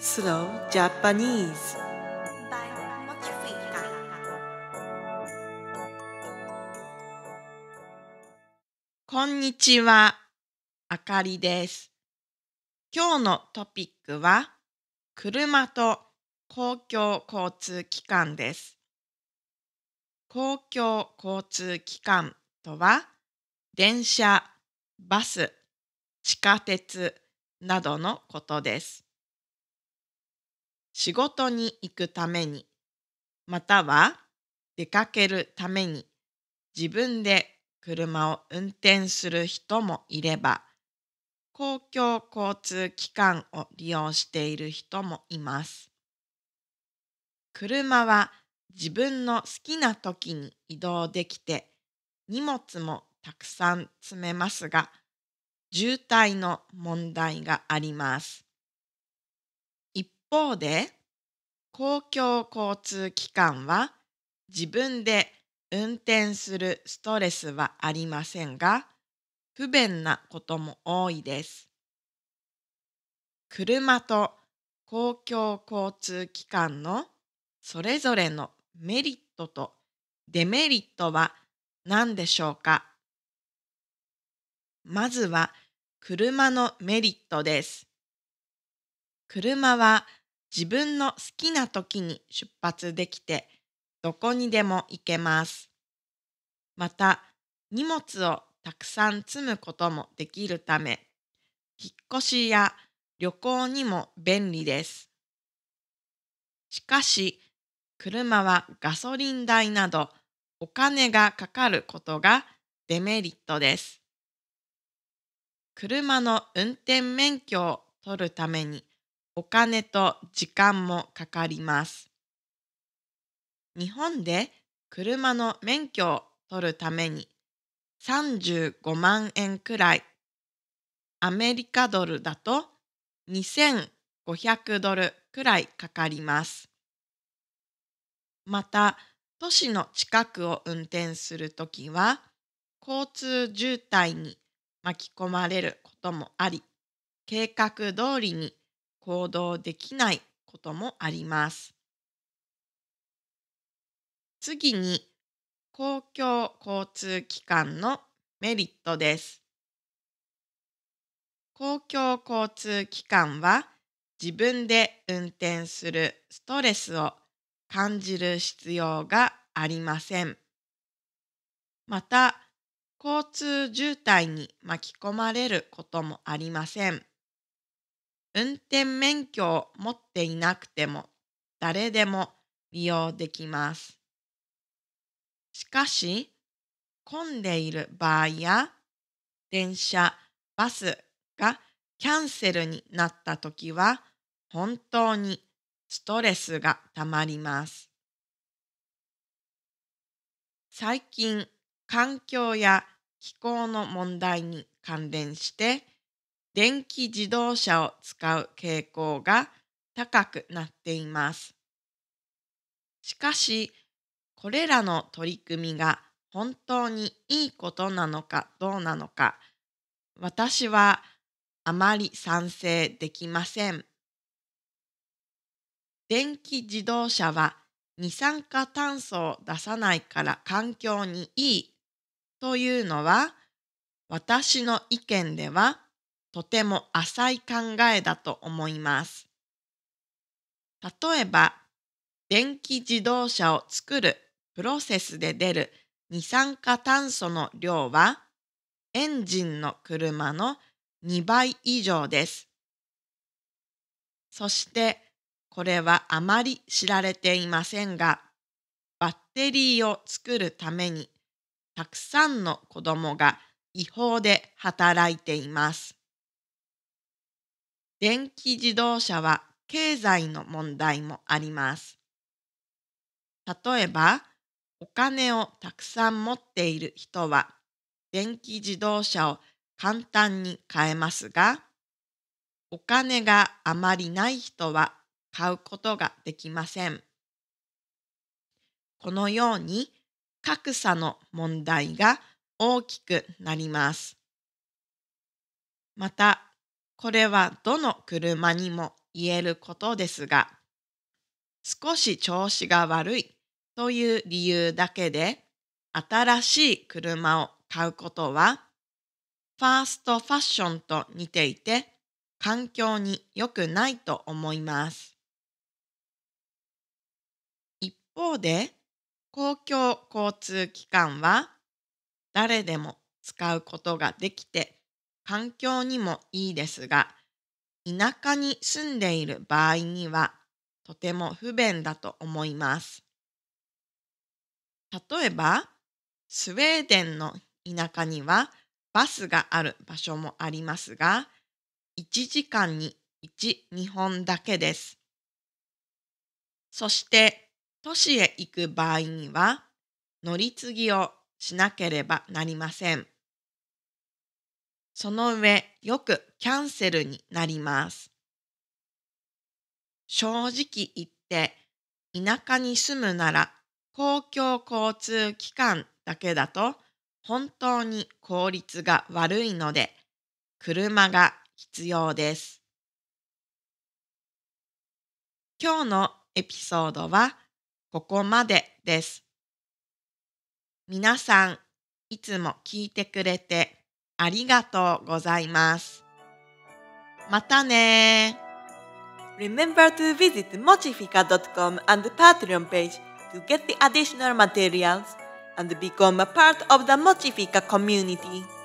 Slow j a p a n こんにちは、あかりです。今日のトピックは車と公共交通機関です。公共交通機関とは電車、バス、地下鉄などのことです。仕事に行くために、または出かけるために自分で車を運転する人もいれば、公共交通機関を利用している人もいます。車は自分の好きな時に移動できて荷物もたくさん積めますが渋滞の問題があります。方で公共交通機関は自分で運転するストレスはありませんが不便なことも多いです。車と公共交通機関のそれぞれのメリットとデメリットは何でしょうかまずは車のメリットです。車は自分の好きな時に出発できてどこにでも行けます。また荷物をたくさん積むこともできるため引っ越しや旅行にも便利です。しかし車はガソリン代などお金がかかることがデメリットです。車の運転免許を取るためにお金と時間もかかります。日本で車の免許を取るために35万円くらい、アメリカドルだと2500ドルくらいかかります。また、都市の近くを運転するときは、交通渋滞に巻き込まれることもあり、計画通りに行動できないこともあります。次に公共交通機関のメリットです。公共交通機関は自分で運転するストレスを感じる必要がありません。また、交通渋滞に巻き込まれることもありません。運転免許を持っていなくても誰でも利用できます。しかし、混んでいる場合や電車、バスがキャンセルになった時は本当にストレスがたまります。最近、環境や気候の問題に関連して電気自動車を使う傾向が高くなっています。しかし、これらの取り組みが本当にいいことなのかどうなのか、私はあまり賛成できません。電気自動車は二酸化炭素を出さないから環境にいいというのは私の意見ではとても浅い考えだと思います。例えば、電気自動車を作るプロセスで出る二酸化炭素の量は、エンジンの車の2倍以上です。そして、これはあまり知られていませんが、バッテリーを作るために、たくさんの子供が違法で働いています。電気自動車は経済の問題もあります。例えば、お金をたくさん持っている人は電気自動車を簡単に買えますが、お金があまりない人は買うことができません。このように格差の問題が大きくなります。またこれはどの車にも言えることですが、少し調子が悪いという理由だけで、新しい車を買うことは、ファーストファッションと似ていて、環境に良くないと思います。一方で、公共交通機関は、誰でも使うことができて環境にもいいですが、田舎に住んでいる場合にはとても不便だと思います。例えば、スウェーデンの田舎にはバスがある場所もありますが、1時間に1、2本だけです。そして都市へ行く場合には乗り継ぎをしなければなりません。その上、よくキャンセルになります。正直言って、田舎に住むなら公共交通機関だけだと本当に効率が悪いので、車が必要です。今日のエピソードはここまでです。皆さん、いつも聞いてくれてありがとうございます。またね Remember to visit mochifica.com and the Patreon page to get the additional materials and become a part of the Mochifica community.